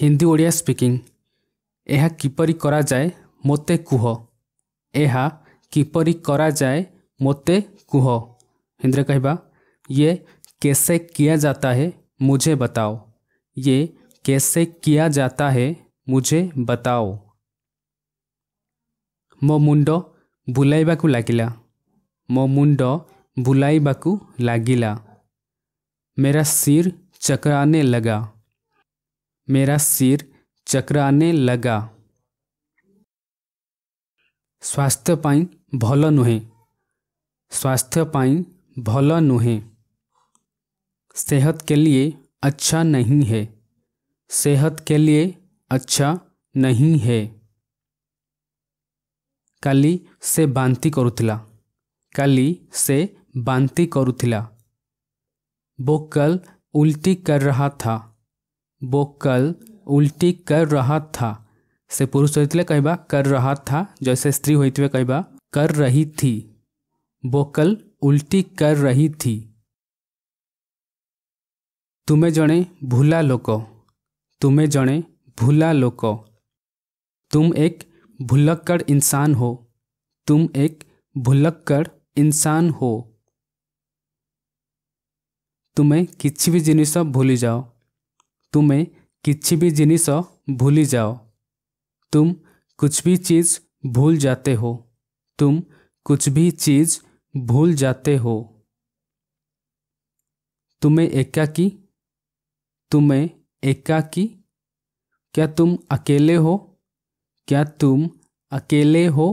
Hindi Odia speaking यह किपरि कराए मत कह यह किपरि कराए मत कह हिंदी कह ये कैसे किया जाता है मुझे बताओ ये कैसे किया जाता है मुझे बताओ मो मुंड बुलाइबा को लगला मो मुंड बुलाइबा को लगला मेरा सिर चकराने लगा मेरा सिर चकराने लगा स्वास्थ्यपाय भल नुहे स्वास्थ्यपाय भल नुहे सेहत के लिए अच्छा नहीं है सेहत के लिए अच्छा नहीं है काली से बांती करूला काली से बांति करूला वो कल उल्टी कर रहा था वो कल उल्टी कर रहा था से पुरुष होते हुए कहबा कर रहा था जैसे स्त्री होते हुए कहबा कर रही थी वो कल उल्टी कर रही थी तुम्हें जड़े भूला लोक तुम्हें जड़े भूला लोक तुम एक भुलक्कड़ इंसान हो तुम एक भुलक्कड़ इंसान हो तुम्हें किसी भी जिनिस भूली जाओ ତୁମେ କିଛି ବି भूली जाओ तुम कुछ भी चीज़ भूल जाते हो तुम कुछ भी चीज़ भूल जाते हो तुम्हें एकाकी तुम्हें एकाकी क्या तुम अकेले हो क्या तुम अकेले हो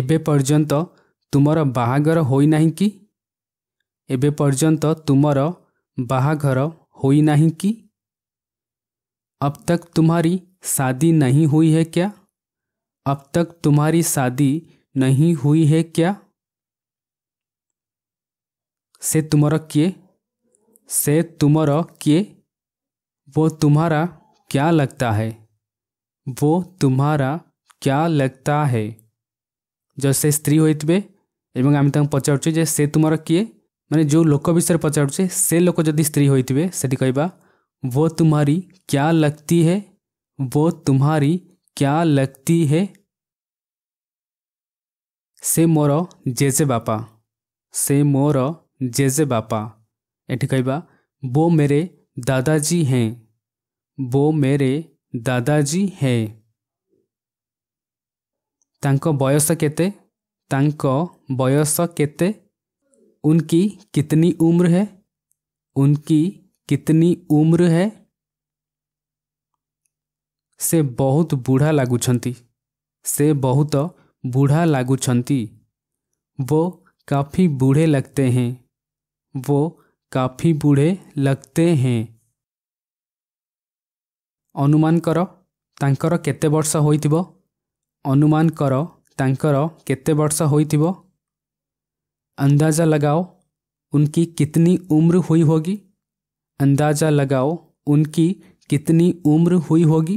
एबे पर्यंत तुमर बाहागर होई नाही कि एबे पर्यंत तुमर हुई नहीं कि अब तक तुम्हारी शादी नहीं हुई है क्या अब तक तुम्हारी शादी नहीं हुई है क्या से तुमर किए से तुमर किए वो तुम्हारा क्या लगता है वो तुम्हारा क्या लगता है जो से स्त्री होते एवं आम पचारे से तुमर किए मैंने जो लोक विषय ପଚାରୁଛେ से लोक जदि स्त्री होते ସେଠି वो तुम्हारी क्या लगती है वो तुम्हारी क्या लगती है से मोर जेजे बापा से मोर जेजे बापा ये कहवा वो मेरे दादाजी हैं वो मेरे दादाजी हैं तांको बयस केते तांको बयस केते उनकी कितनी उम्र है उनकी कितनी उम्र है से बहुत बूढ़ा लगुंती से बहुत बूढ़ा लगुंती वो काफ़ी बूढ़े लगते हैं वो काफ़ी बूढ़े लगते हैं अनुमान କର वर्ष କେତେ ବର୍ଷ ହୋଇଥିବ ଅନୁମାନ କର ତାଙ୍କର କେତେ ବର୍ଷ ହୋଇଥିବ अंदाज़ा लगाओ उनकी कितनी उम्र हुई होगी अंदाज़ा लगाओ उनकी कितनी उम्र हुई होगी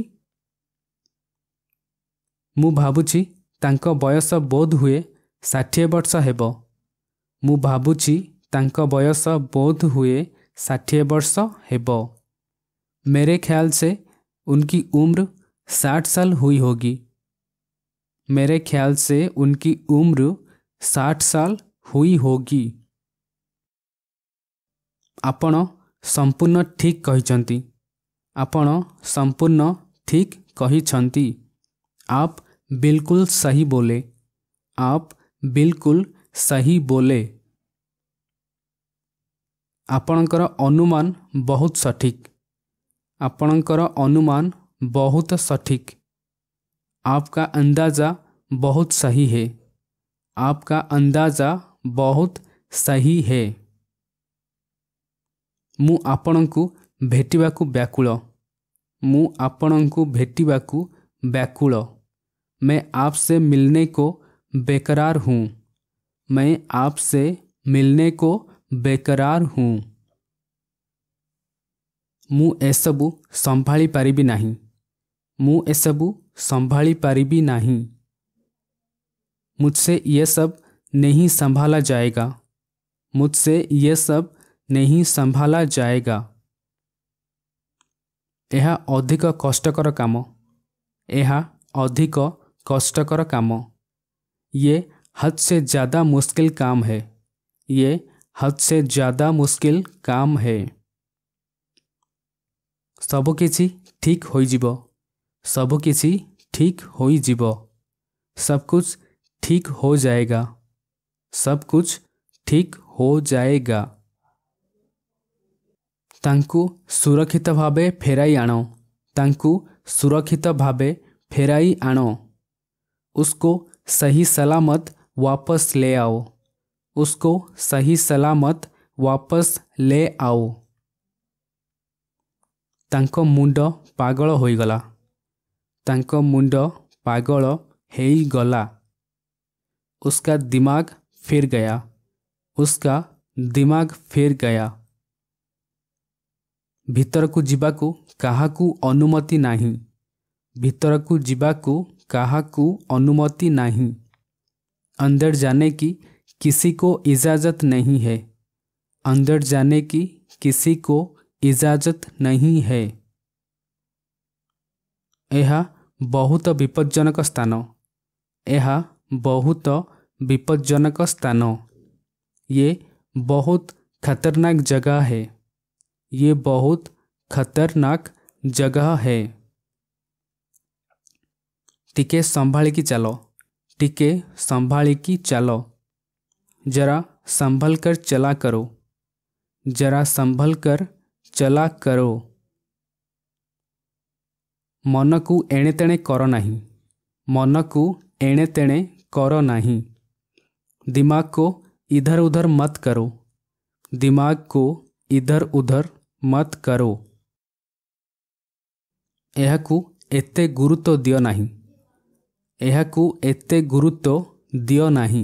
तांको बयस बोध हुए ବୋଧହୁଏ वर्ष ବର୍ଷ मु ମୁଁ तांको बयस बोध हुए ଷାଠିଏ वर्ष ହେବ मेरे ख्याल से उनकी उम्र साठ साल हुई होगी मेरे ख्याल से उनकी उम्र साठ साल हुई होगी ଆପଣ ସମ୍ପୂର୍ଣ୍ଣ ଠିକ୍ କହିଛନ୍ତି ଆପଣ ସମ୍ପୂର୍ଣ୍ଣ ଠିକ୍ କହିଛନ୍ତି आप बिल्कुल सही बोले आप बिल्कुल सही बोले ଆପଣଙ୍କର ଅନୁମାନ ବହୁତ ସଠିକ୍ ଆପଣଙ୍କର ଅନୁମାନ ବହୁତ ସଠିକ୍ आपका अंदाज़ा बहुत सही है आपका अंदाज़ा बहुत सही है मु आपण को भेटा को व्याकू मु आपण को भेटा को व्याकू मैं आपसे मिलने को बेकरार हूँ मैं आपसे मिलने को बेकरार हूँ मुसबू संभा पारि ना मुसबू संभा पारि ना मुझसे ये सब नहीं संभाला जाएगा मुझसे ये सब नहीं संभाला जाएगा यह अधिक कष्टकर काम यह अधिक कष्टकर काम ये हद से ज़्यादा मुश्किल काम है ये हद से ज़्यादा मुश्किल काम है सब ठीक हो सब किसी ठीक हो सब कुछ ठीक हो जाएगा सब कुछ ठीक हो जाएगा तंकु सुरक्षित भाव फेर आण तंकु सुरक्षित भाव फेर आण उसको सही सलामत वापस ले आओ उसको सही सलामत वापस ले आओ तंको मुंड पागल हो गला तंको मुंड पागल हो गला उसका दिमाग फिर गया उसका दिमाग फिर गया भीतर को जीवा को कहा को अनुमति नहीं भीतर को जीवा को कहा को अनुमति नहीं अंदर जाने की किसी को इजाजत नहीं है अंदर जाने की किसी को इजाजत नहीं है यह बहुत विपज्जनक स्थान यह बहुत विपज्जनक स्थान ये बहुत खतरनाक जगह है ये बहुत खतरनाक जगह है टिके संभाल की चलो टिके संभाल की चलो जरा संभल कर चला करो जरा संभल कर चला करो मन को एणे तेणे करो ना मन को एणे तेणे करो ना दिमाग को इधर उधर मत करो दिमाग को इधर उधर मत करो ଏହାକୁ ଏତେ ଗୁରୁତ୍ୱ ଦିଅ ନାହିଁ ଏହାକୁ ଏତେ ଗୁରୁତ୍ୱ ଦିଅ ନାହିଁ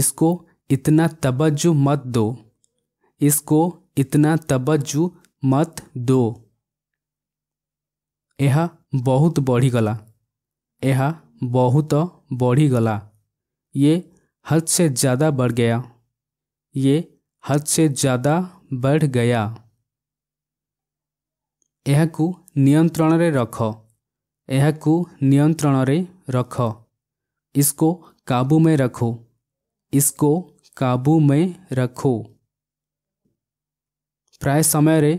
इसको इतना तवज्जो मत दो इसको इतना तवज्जो मत दो ଏହା ବହୁତ ବଢ଼ିଗଲା ଏହା ବହୁତ ବଢ଼ିଗଲା ଇଏ हद से ज़्यादा बढ़ गया ये हद से ज़्यादा बढ़ गया ଏହାକୁ ନିୟନ୍ତ୍ରଣରେ ରଖ ଏହାକୁ ନିୟନ୍ତ୍ରଣରେ ରଖ इसको काबू में रखो इसको काबू में रखो ପ୍ରାୟ ସମୟରେ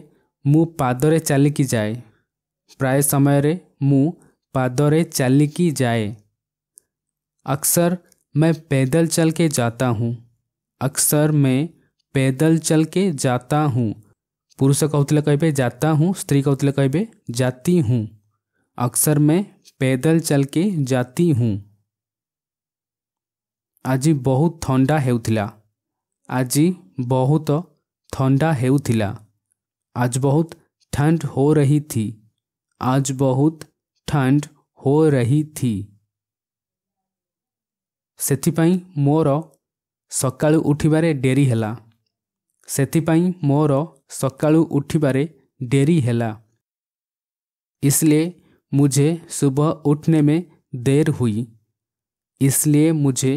ମୁଁ ପାଦରେ ଚାଲିକି ଯାଏ ପ୍ରାୟ ସମୟରେ ମୁଁ ପାଦରେ ଚାଲିକି ଯାଏ अक्सर मैं पैदल चल के जाता हूँ अक्सर मैं पैदल चल के जाता हूँ पुरुष कौतल कहबे जाता हूँ स्त्री कौतल कहबे जाती हूँ अक्सर मैं पैदल चल के जाती हूँ आज बहुत ठंडा होता आज बहुत ठंडा होता आज बहुत ठंड हो रही थी आज बहुत ठंड हो रही थी ସେଥିପାଇଁ ମୋର ସକାଳୁ ଉଠିବାରେ ଡେରି ହେଲା ସେଥିପାଇଁ ମୋର ସକାଳୁ ଉଠିବାରେ ଡେରି ହେଲା ଇସଲିଏ ମୁଝେ ଶୁଭ ଉଠନେ ମେ ଦେର ହୁଇ ଇସଲିଏ ମୁଝେ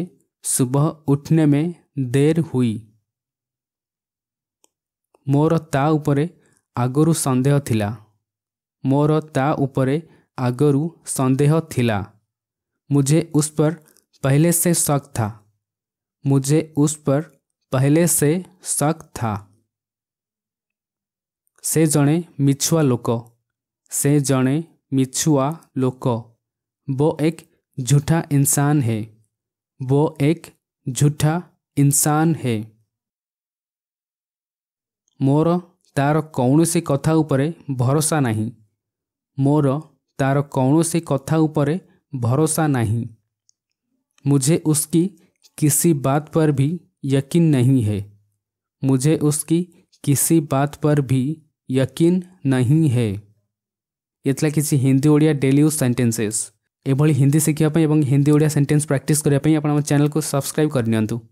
ଶୁଭ ଉଠନେ ମେ ଦେର ହୁଇ ମୋର ତା ଉପରେ ଆଗରୁ ସନ୍ଦେହ ଥିଲା ମୋର ତା ଉପରେ ଆଗରୁ ସନ୍ଦେହ ଥିଲା ମୁଝେ ଉସ୍ପର पहले से शक था मुझे उस पर पहले से शक था से जड़े मिछुआ लोक से जड़े मिछुआ लोक वो एक झूठा इंसान है वो एक झूठा इंसान है कौन से कथा उपरे भरोसा नहीं मोर तार कौन से कथा उपरे भरोसा नहीं मुझे उसकी किसी बात पर भी यकीन नहीं है मुझे उसकी किसी बात पर भी यकीन नहीं है ये किसी Hindi Odia daily use sentences ये हिंदी शिखापी हिंदी ओडिया सेन्टेन्स प्राक्ट करने आप को सब्सक्राइब करनी